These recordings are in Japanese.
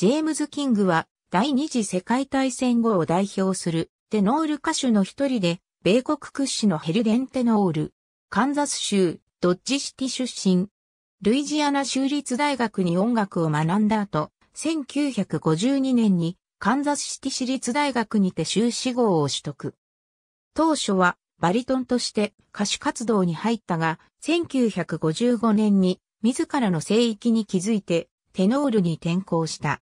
ジェームズ・キングは第二次世界大戦後を代表するテノール歌手の一人で、米国屈指のヘルデンテノール、カンザス州、ドッジシティ出身。ルイジアナ州立大学に音楽を学んだ後、1952年にカンザスシティ市立大学にて修士号を取得。当初はバリトンとして歌手活動に入ったが、1955年に自らの聖域に気づいてテノールに転向した。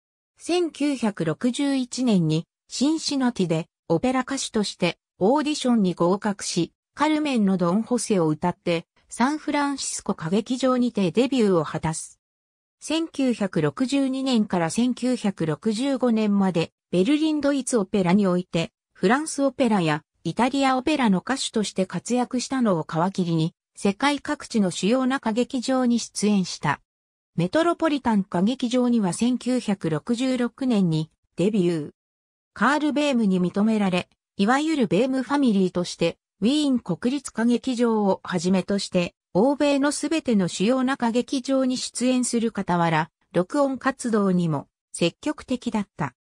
1961年にシンシナティでオペラ歌手としてオーディションに合格し、カルメンのドン・ホセを歌ってサンフランシスコ歌劇場にてデビューを果たす。1962年から1965年までベルリンドイツオペラにおいてフランスオペラやイタリアオペラの歌手として活躍したのを皮切りに世界各地の主要な歌劇場に出演した。メトロポリタン歌劇場には1966年にデビュー。カール・ベームに認められ、いわゆるベームファミリーとして、ウィーン国立歌劇場をはじめとして、欧米のすべての主要な歌劇場に出演する傍ら、録音活動にも積極的だった。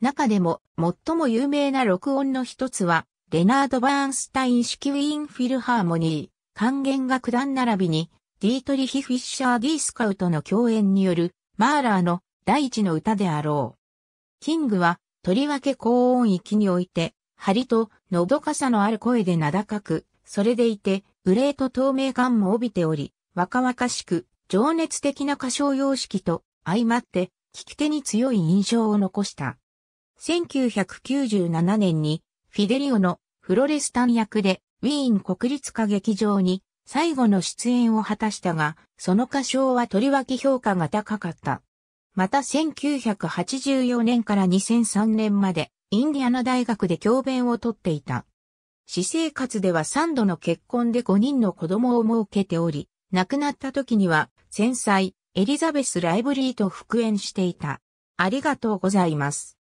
中でも最も有名な録音の一つは、レナード・バーンスタイン式ウィーン・フィルハーモニー、管弦楽団並びにディートリヒ・フィッシャー・ディ・スカウトの共演による、マーラーの第一の歌であろう。キングは、とりわけ高音域において、張りと、のどかさのある声で名高く、それでいて、憂いと透明感も帯びており、若々しく、情熱的な歌唱様式と、相まって、聞き手に強い印象を残した。1997年に、フィデリオのフロレスタン役で、ウィーン国立歌劇場に最後の出演を果たしたが、その歌唱はとりわけ評価が高かった。また1984年から2003年まで、インディアナ大学で教鞭をとっていた。私生活では3度の結婚で5人の子供を設けており、亡くなった時には、繊細、エリザベス・ライブリーと復縁していた。ありがとうございます。